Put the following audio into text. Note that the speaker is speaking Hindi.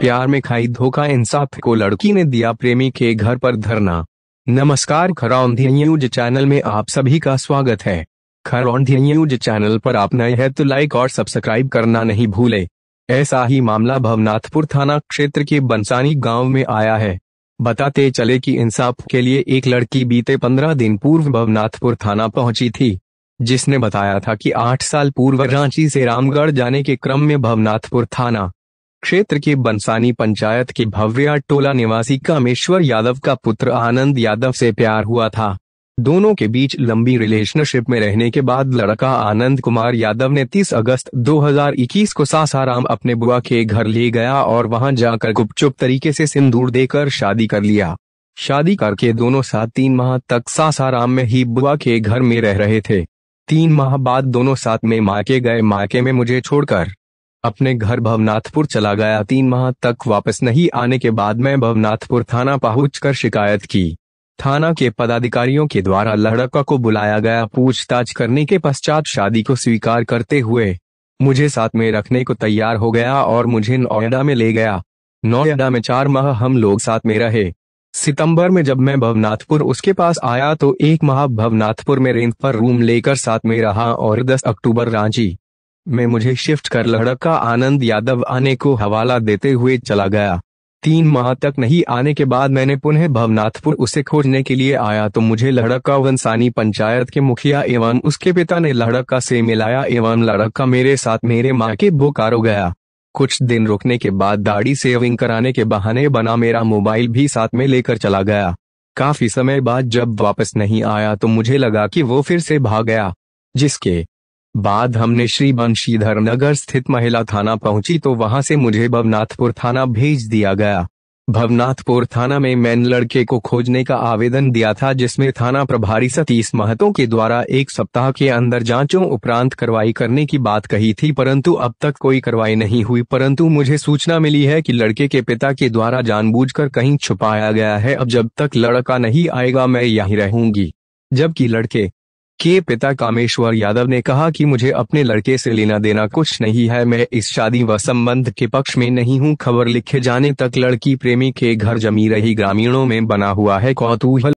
प्यार में खाई धोखा इंसाफ को लड़की ने दिया प्रेमी के घर पर धरना नमस्कार खरौंधी न्यूज चैनल में आप सभी का स्वागत है खरौंधी न्यूज चैनल पर आप नए हैं तो लाइक और सब्सक्राइब करना नहीं भूले ऐसा ही मामला भवनाथपुर थाना क्षेत्र के बंसानी गांव में आया है बताते चले कि इंसाफ के लिए एक लड़की बीते पंद्रह दिन पूर्व भवनाथपुर थाना पहुंची थी जिसने बताया था कि आठ साल पूर्व रांची से रामगढ़ जाने के क्रम में भवनाथपुर थाना क्षेत्र के बंसानी पंचायत के भव्या टोला निवासी कामेश्वर यादव का पुत्र आनंद यादव से प्यार हुआ था दोनों के बीच लंबी रिलेशनशिप में रहने के बाद लड़का आनंद कुमार यादव ने 30 अगस्त 2021 को सासाराम अपने बुआ के घर ले गया और वहां जाकर गुपचुप तरीके से सिंदूर देकर शादी कर लिया शादी करके दोनों साथ तीन माह तक सासाराम में ही बुआ के घर में रह रहे थे तीन माह बाद दोनों साथ में मायके गए मायके में मुझे छोड़कर अपने घर भवनाथपुर चला गया तीन माह तक वापस नहीं आने के बाद मैं भवनाथपुर थाना पहुंचकर शिकायत की थाना के पदाधिकारियों के द्वारा लड़का को बुलाया गया पूछताछ करने के पश्चात शादी को स्वीकार करते हुए मुझे साथ में रखने को तैयार हो गया और मुझे नोएडा में ले गया नोएडा में चार माह हम लोग साथ में रहे सितंबर में जब मैं भवनाथपुर उसके पास आया तो एक माह भवनाथपुर में रेंट पर रूम लेकर साथ में रहा और 10 अक्टूबर रांची में मुझे शिफ्ट कर लड़का आनंद यादव आने को हवाला देते हुए चला गया तीन माह तक नहीं आने के बाद मैंने पुनः भवनाथपुर उसे खोजने के लिए आया तो मुझे लड़का वंसानी पंचायत के मुखिया एवं उसके पिता ने लड़का से मिलाया एवं लड़का मेरे साथ मेरे माँ के बोकारो गया कुछ दिन रुकने के बाद दाढ़ी सेविंग कराने के बहाने बना मेरा मोबाइल भी साथ में लेकर चला गया काफी समय बाद जब वापस नहीं आया तो मुझे लगा कि वो फिर से भाग गया जिसके बाद हमने श्री बंशीधर नगर स्थित महिला थाना पहुंची तो वहां से मुझे भवनाथपुर थाना भेज दिया गया भवनाथपुर थाना में मैंने लड़के को खोजने का आवेदन दिया था जिसमें थाना प्रभारी सतीश महतो के द्वारा एक सप्ताह के अंदर जांचों उपरांत कार्रवाई करने की बात कही थी परंतु अब तक कोई कार्रवाई नहीं हुई परंतु मुझे सूचना मिली है कि लड़के के पिता के द्वारा जानबूझकर कहीं छुपाया गया है अब जब तक लड़का नहीं आएगा मैं यही रहूंगी जबकि लड़के के पिता कामेश्वर यादव ने कहा कि मुझे अपने लड़के से लेना देना कुछ नहीं है मैं इस शादी व संबंध के पक्ष में नहीं हूं खबर लिखे जाने तक लड़की प्रेमी के घर जमी रही ग्रामीणों में बना हुआ है कौतूहल